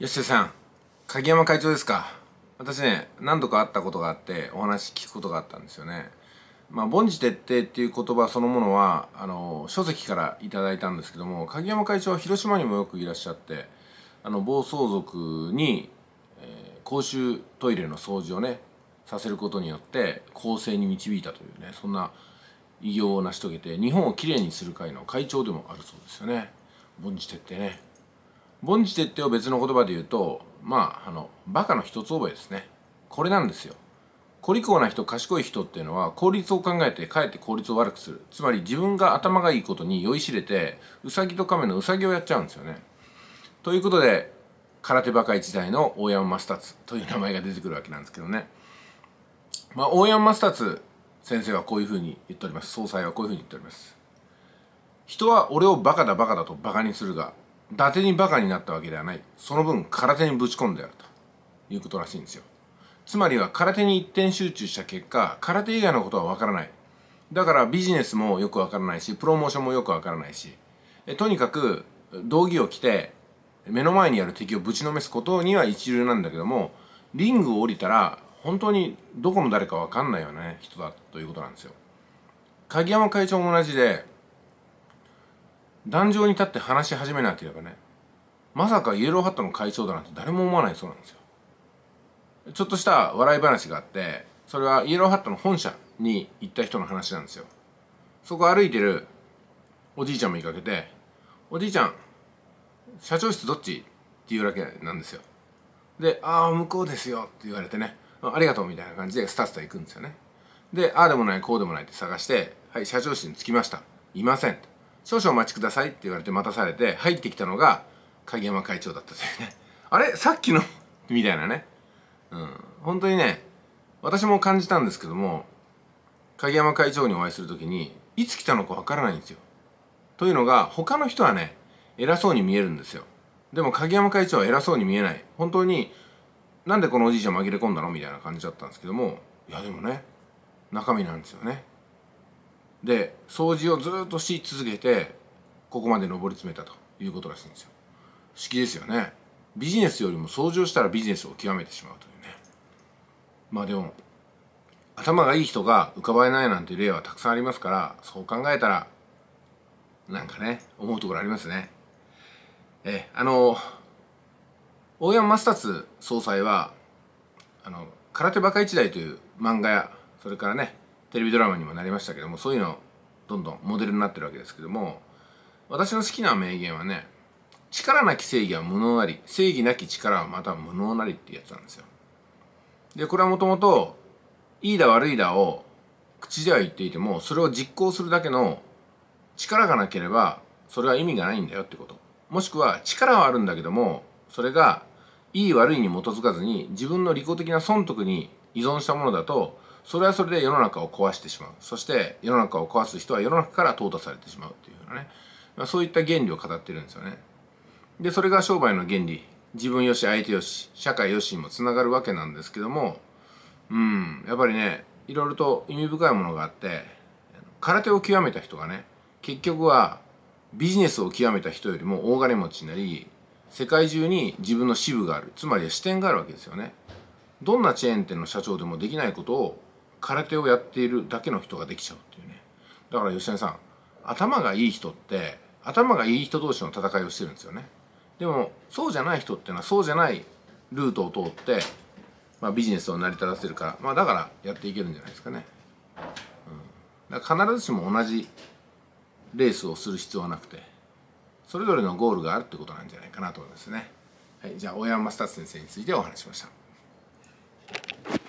吉田さん鍵山会長ですか私ね何度か会ったことがあってお話聞くことがあったんですよねまあ凡事徹底っていう言葉そのものはあの書籍から頂いたんですけども鍵山会長は広島にもよくいらっしゃってあの暴走族に、えー、公衆トイレの掃除をねさせることによって公正に導いたというねそんな偉業を成し遂げて日本をきれいにする会の会長でもあるそうですよね。凡事徹底ね凡事徹底を別の言葉で言うとまああのバカの一つ覚えですねこれなんですよ小利口な人賢い人っていうのは効率を考えてかえって効率を悪くするつまり自分が頭がいいことに酔いしれてうさぎと亀のうさぎをやっちゃうんですよねということで空手バカ一代の大山正達という名前が出てくるわけなんですけどねまあ大山正達先生はこういうふうに言っております総裁はこういうふうに言っております人は俺をバカだバカだとバカにするが伊達にバカになったわけではないその分空手にぶち込んであるということらしいんですよつまりは空手に一点集中した結果空手以外のことはわからないだからビジネスもよくわからないしプロモーションもよくわからないしえとにかく道着を着て目の前にある敵をぶちのめすことには一流なんだけどもリングを降りたら本当にどこの誰かわかんないよね人だということなんですよ鍵山会長も同じで壇上に立って話し始めなければねまさかイエローハットの会長だなんて誰も思わないそうなんですよちょっとした笑い話があってそれはイエローハットの本社に行った人の話なんですよそこ歩いてるおじいちゃんも見かけて「おじいちゃん社長室どっち?」って言うだけなんですよで「ああ向こうですよ」って言われてね「ありがとう」みたいな感じでスタスタ行くんですよねで「ああでもないこうでもない」って探して「はい社長室に着きましたいません」と少々お待ちください」って言われて待たされて入ってきたのが鍵山会長だったというねあれさっきの みたいなねうん本当にね私も感じたんですけども鍵山会長にお会いする時にいつ来たのかわからないんですよというのが他の人はね偉そうに見えるんですよでも鍵山会長は偉そうに見えない本当になんでこのおじいちゃん紛れ込んだのみたいな感じだったんですけどもいやでもね中身なんですよねで掃除をずっとし続けてここまで上り詰めたということらしいんですよ不思議ですよねビジネスよりも掃除をしたらビジネスを極めてしまうというねまあでも頭がいい人が浮かばれないなんて例はたくさんありますからそう考えたらなんかね思うところありますねえあの大山正達総裁はあの「空手バカ一代」という漫画やそれからねテレビドラマにもなりましたけどもそういうのどんどんモデルになってるわけですけども私の好きな名言はね力なき正義は無能なり正義なき力はまた無能なりっていうやつなんですよでこれはもともといいだ悪いだを口では言っていてもそれを実行するだけの力がなければそれは意味がないんだよってこともしくは力はあるんだけどもそれがいい悪いに基づかずに自分の利己的な損得に依存したものだとそれはそれで世の中を壊してしまうそして世の中を壊す人は世の中から淘汰されてしまうっていうようなね、まあ、そういった原理を語ってるんですよねでそれが商売の原理自分よし相手よし社会よしにもつながるわけなんですけどもうんやっぱりねいろいろと意味深いものがあって空手を極めた人がね結局はビジネスを極めた人よりも大金持ちになり世界中に自分の支部があるつまり視点があるわけですよねどんなチェーン店の社長でもできないことを空手をやっているだけの人ができちゃうっていうねだから吉根さん頭がいい人って頭がいい人同士の戦いをしてるんですよねでもそうじゃない人っていうのはそうじゃないルートを通って、まあ、ビジネスを成り立たせるから、まあ、だからやっていけるんじゃないですかね、うん、だから必ずしも同じレースをする必要はなくてそれぞれのゴールがあるってことなんじゃないかなと思いますね、はい、じゃあ大山スタ先生についてお話しました